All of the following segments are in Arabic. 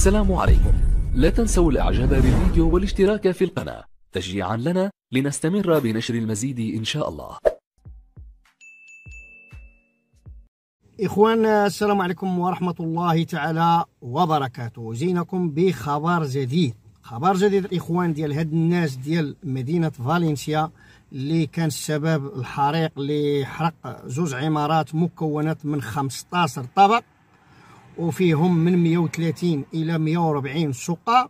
السلام عليكم لا تنسوا الاعجاب بالفيديو والاشتراك في القناة تشجيعا لنا لنستمر بنشر المزيد ان شاء الله اخوان السلام عليكم ورحمة الله تعالى وبركاته زينكم بخبر جديد خبر جديد الإخوان ديال هاد الناس ديال مدينة فالنسيا اللي كان السبب الحريق اللي حرق زوج عمارات مكونات من 15 طبق وفيهم من 130 الى 140 سقا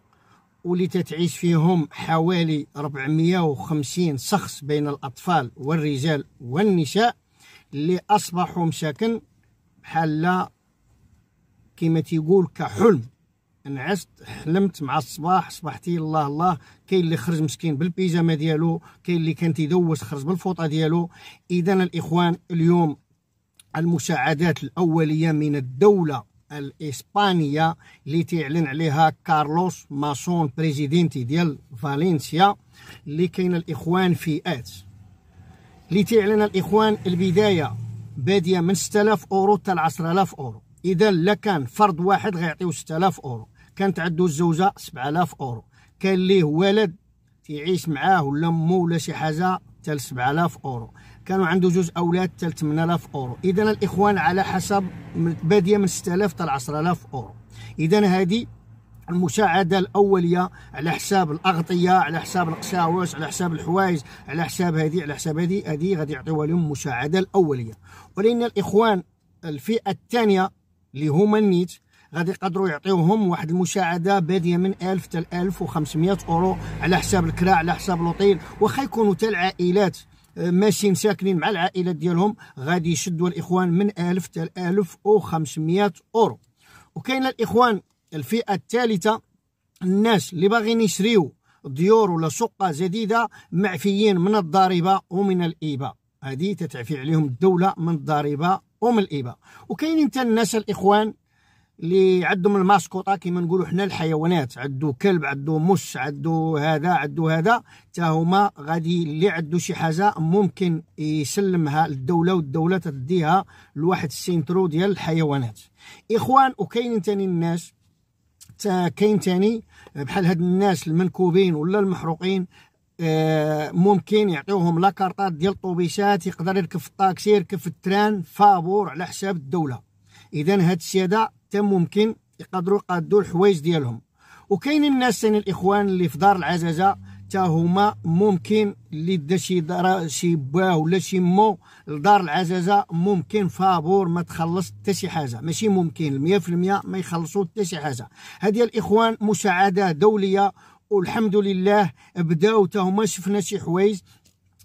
واللي تتعيش فيهم حوالي 450 شخص بين الاطفال والرجال والنساء اللي اصبحوا مساكن بحال كما تيقول كحلم نعست حلمت مع الصباح صبحتي الله الله كاين اللي خرج مسكين بالبيجامه ديالو كاين اللي كان تيدوس خرج بالفوطه ديالو اذا الاخوان اليوم المساعدات الاوليه من الدوله الاسبانيه اللي تيعلن عليها كارلوس ماسون بريزيدنتي ديال فالنسيا اللي كاين الاخوان فئات اللي تيعلن الاخوان البدايه باديه من 6000 اورو حتى ل 10000 اورو اذا لا كان فرد واحد غيعطيو 6000 اورو كانت عنده الزوجه 7000 اورو كان ليه ولد تيعيش معاه ولا مو ولا شي حاجه حتى 7000 اورو كانوا عنده جوج اولاد حتى 8000 اورو اذا الاخوان على حسب باديه من 6000 حتى 10000 اورو اذا هذه المساعده الاوليه على حساب الاغطيه على حساب القساوس على حساب الحوايج على حساب هذه على حساب هذه هذه غادي يعطيوها لهم المساعده الاوليه ولان الاخوان الفئه الثانيه اللي هما النيت غادي يقدروا يعطيوهم واحد المساعده باديه من 1000 حتى 1500 اورو على حساب الكراع على حساب لوطيل واخا يكونوا حتى العائلات آه، ماشيين ساكنين مع العائلات ديالهم غادي يشدوا الاخوان من 1000 حتى 1500 اورو وكاين الاخوان الفئه الثالثه الناس اللي باغيين يشريو ديور ولا شقه جديده معفيين من الضريبه ومن الايباء هذه تتعفي عليهم الدوله من الضريبه ومن الايباء وكاينين حتى الناس الاخوان اللي عندهم الماسكوطه آه، كيما نقولوا حنا الحيوانات عندو كلب عندو مش عندو هذا عندو هذا حتى هما غادي اللي عندو شي حاجه ممكن يسلمها للدوله والدوله تديها لواحد السينترو ديال الحيوانات اخوان وكاين ثاني الناس تا كاين ثاني بحال هاد الناس المنكوبين ولا المحروقين آه، ممكن يعطيوهم لاكارطات ديال الطوبيسات يقدر يركب في الطاكسي يركب في التران فابور على حساب الدوله اذا هاد الشيء هذا حتى ممكن يقدروا يقادوا الحوايج ديالهم وكاين الناس ثاني الاخوان اللي في دار العزازه حتى هما ممكن اللي دا شي دار شي با ولا شي مو لدار العزازه ممكن فابور ما تخلص حتى شي حاجه ماشي ممكن 100% ما يخلصوا حتى شي حاجه هذه الاخوان مساعده دوليه والحمد لله بداو حتى هما شفنا شي حوايج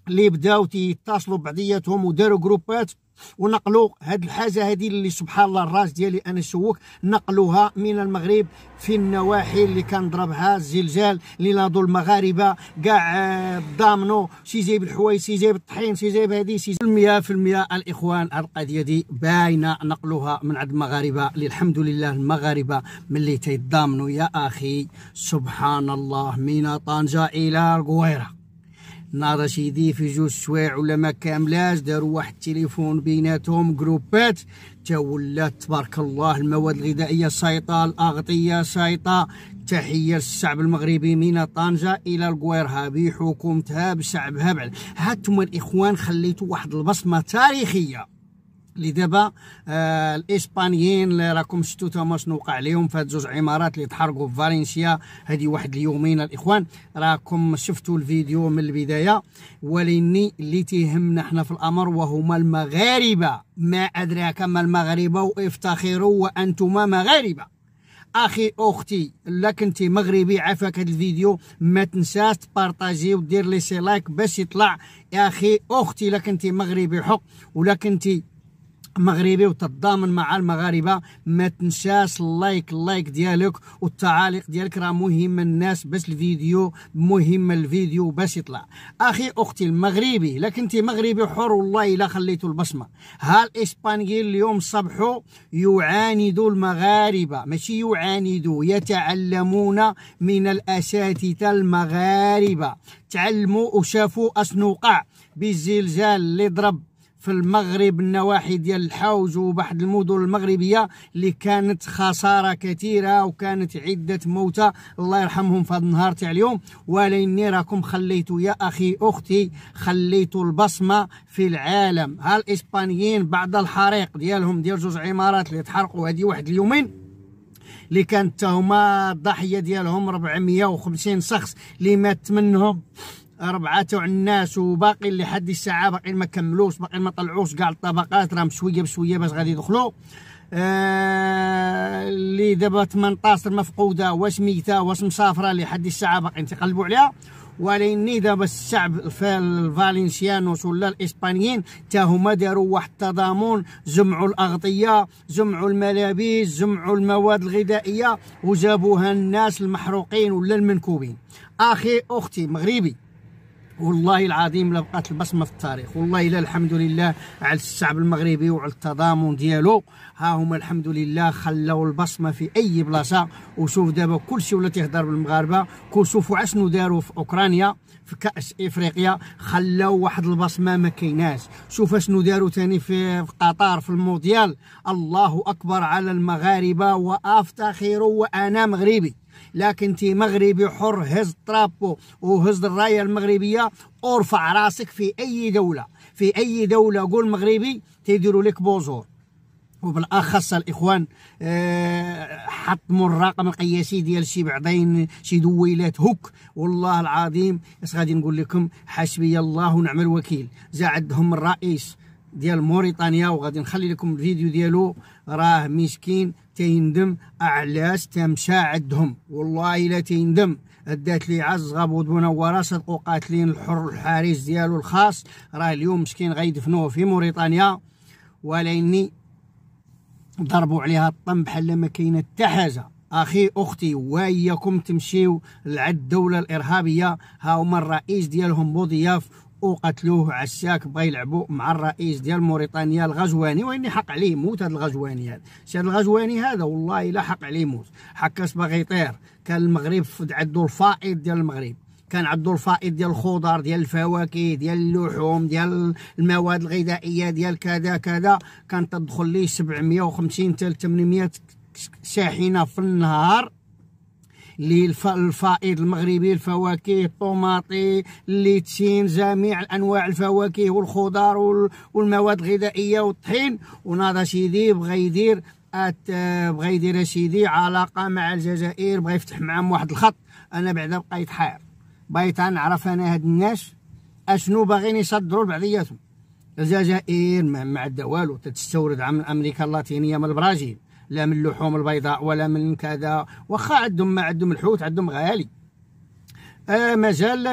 اللي بداو تيتصلوا بعضياتهم وداروا جروبات ونقلوا هاد الحاجه هذه اللي سبحان الله الراس ديالي انا شوك نقلوها من المغرب في النواحي اللي كان ضربها الزلزال اللي ناضوا المغاربه كاع آه، ضامنوا سي جايب الحوايج سي جايب الطحين سي جايب هذه سي جايب 100% الاخوان القضيه دي باينه نقلوها من عند المغاربه اللي الحمد لله المغاربه ملي تيضامنوا يا اخي سبحان الله من طنجه الى القويره نار سيدي في جوج سوايع ولا ما كاملاش داروا واحد التليفون بيناتهم جروبات تا ولات تبارك الله المواد الغذائيه سايطه الاغطيه سايطه تحيه للشعب المغربي من طنجه الى القويرها بحكومتها بشعبها بعد هانتوما الاخوان خليتوا واحد البصمه تاريخيه اللي دابا آه الاسبانيين راكم شفتوا تما شنو وقع لهم في هاد جوج عمارات اللي تحرقوا في فالنسيا هذه واحد اليومين الاخوان راكم شفتوا الفيديو من البدايه ولاني اللي تيهمنا حنا في الامر وهما المغاربه ما ادري كما المغاربه وافتخروا وانتما مغاربه اخي اختي الا كنتي مغربي عافاك هذا الفيديو ما تنساش تبارطاجي ودير لي سي لايك باش يطلع يا اخي اختي الا كنتي مغربي حق ولا كنتي مغربي وتتضامن مع المغاربه ما تنساش اللايك اللايك ديالك والتعاليق ديالك راه مهم الناس باش الفيديو مهم الفيديو باش يطلع اخي اختي المغربي لكن انت مغربي حر والله الا خليتو البصمه ها الاسبانيين اليوم صبحوا يعاندوا المغاربه ماشي يعاندوا يتعلمون من الاساتذه المغاربه تعلموا وشافوا وقع بالزلزال اللي ضرب في المغرب النواحي ديال الحوز وبعض المدن المغربيه اللي كانت خساره كثيره وكانت عده موتى الله يرحمهم في هذا النهار تاع اليوم ولاني راكم خليتوا يا اخي اختي خليتوا البصمه في العالم ها الاسبانيين بعد الحريق ديالهم ديال جوج عمارات اللي تحرقوا هذه واحد اليومين اللي كانت هما الضحيه ديالهم 450 شخص اللي مات منهم ربعة تاع الناس وباقي لحد الساعة باقي ما كملوش باقي ما طلعوش كاع الطبقات راهم شوية بشوية باش غادي يدخلوا آه، اللي آه دابا 18 مفقودة واش ميتة واش مسافرة لحد الساعة باقي تقلبوا عليها ولاني دابا الشعب الفالنسيانوس ولا الاسبانيين تا هما داروا واحد التضامن جمعوا الاغطيه جمعوا الملابس جمعوا المواد الغذائيه وجابوها الناس المحروقين ولا المنكوبين اخي اختي مغربي والله العظيم لا بقات البصمه في التاريخ والله الا الحمد لله على الشعب المغربي وعلى التضامن ديالو ها هما الحمد لله خلاو البصمه في اي بلاصه وشوف دابا كلشي ولا تيهضر بالمغاربه كوشوفوا شوفوا عشنو داروا في اوكرانيا في كاس افريقيا خلاو واحد البصمه ما كايناش شوف اشنو داروا ثاني في قطر في المونديال الله اكبر على المغاربه وافتخر وانا مغربي لكن انت مغربي حر هز طرابو وهز الرايه المغربيه ارفع راسك في اي دوله في اي دوله قول مغربي تيديروا لك بوزور وبالاخص الاخوان آه، حطموا الرقم القياسي ديال شي بعضين شي دويلات هوك والله العظيم اش غادي نقول لكم حسبي الله ونعم الوكيل زعدهم عندهم الرئيس ديال موريتانيا وغادي نخلي لكم الفيديو ديالو راه مسكين تيندم علاش عندهم والله الا تيندم ادات لي عز غابود منوره صدقوا قاتلين الحر الحارس ديالو الخاص راه اليوم مسكين غيدفنوه في موريتانيا ولاني ضربوا عليها الطن بحال ما كاينه حتى حاجه اخي اختي واياكم تمشيو لعد الدوله الارهابيه ها هما الرئيس ديالهم بوضياف قتلوه عساك بغا يلعبوا مع الرئيس ديال موريتانيا الغزواني وين حق عليه يموت هذا الغزواني هذا سي هذا الغزواني هذا والله الا حق عليه يموت حكاس باغي يطير كان المغرب عنده الفائض ديال المغرب كان عنده الفائض ديال الخضر ديال الفواكه ديال اللحوم ديال المواد الغذائيه ديال كذا كذا كانت تدخل ليه 750 حتى 800 شاحنه في النهار للفائض المغربي الفواكه الطوماطي الليتشين جميع انواع الفواكه والخضار والمواد الغذائيه والطحين وناضا سيدي بغى يدير بغى يدير سيدي علاقه مع الجزائر بغى يفتح معاهم واحد الخط انا بعدا بقى حائر بغيت نعرف انا هاد الناس اشنو باغيين يصدروا لبعضياتهم الجزائر ما عندها والو تستورد عن امريكا اللاتينيه من البرازيل لا من اللحوم البيضاء ولا من كذا واخا عندهم ما عندهم الحوت عندهم غالي آه مازال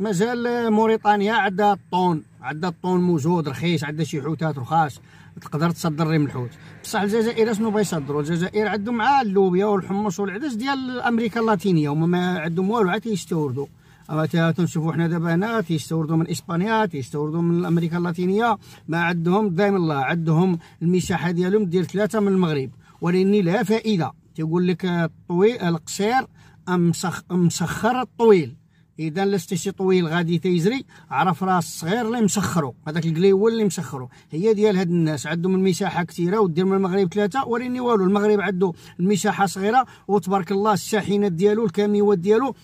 مازال موريطانيا موريتانيا عندها الطون عندها الطون موجود رخيص عندها شي حوتات رخاص تقدر تصدر ريم الحوت بصح الجزائر شنو بغا يصدروا الجزائر عندهم مع اللوبيا والحمص والعدس ديال امريكا اللاتينيه هما ما عندهم والو عاد تيستوردوا اما تنشوفوا حنا دابا هنا تيستوردوا من اسبانيا تيستوردوا من امريكا اللاتينيه ما عندهم دائما الله عندهم المساحه ديالهم دير ثلاثه من المغرب ولاني لها فائده تيقول لك الطويل القصير مسخر الطويل اذا لست شي طويل غادي تيجري عرف راس الصغير اللي مسخرو هذاك الكلي هو اللي مسخرو هي ديال هاد الناس عندهم المساحه كثيره ودير من المغرب ثلاثه وريني والو المغرب عنده المساحه صغيره وتبارك الله الشاحنات ديالو الكاميوات ديالو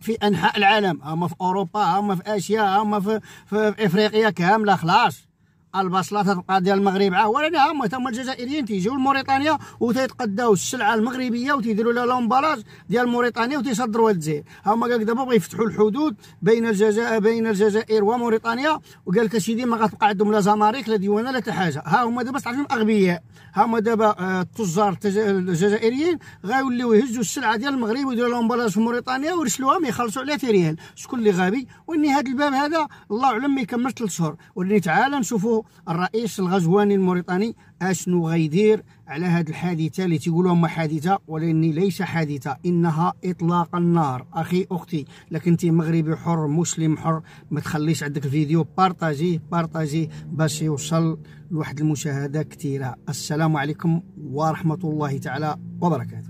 في انحاء العالم هما في اوروبا هما في اسيا هما في, في افريقيا كامله خلاص البصله تتبقى ديال المغرب عا عوالنا هما هما الجزائريين تيجيو لموريتانيا وتيتقداو السلعه المغربيه وتيديروا لها لومبالاج ديال موريتانيا وتيصدروها للجزائر هما قالك دابا بغا يفتحوا الحدود بين الجزائر بين الجزائر وموريتانيا وقال لك اسيدي ما غتبقى عندهم لا زمارك لا ديوانه لا حتى حاجه ها هما دابا تعرفهم اغبياء ها هما دابا آه، التجار الجزائريين غيوليو يهزوا السلعه ديال المغرب ويديروا لومبالاج في موريتانيا ويرسلوها ما يخلصوا عليها ريال شكون اللي غبي واني هذا الباب هذا الله اعلم ما يكملش ثلاث شهور واني تعالى نشوفوا الرئيس الغزواني الموريتاني اشنو غيدير على هاد الحادثه اللي تيقولوا هما حادثه ولكن ليس حادثه انها اطلاق النار اخي اختي لكن انت مغربي حر مسلم حر ما تخليش عندك الفيديو بارطاجيه بارطاجيه باش يوصل لواحد المشاهده كثيره السلام عليكم ورحمه الله تعالى وبركاته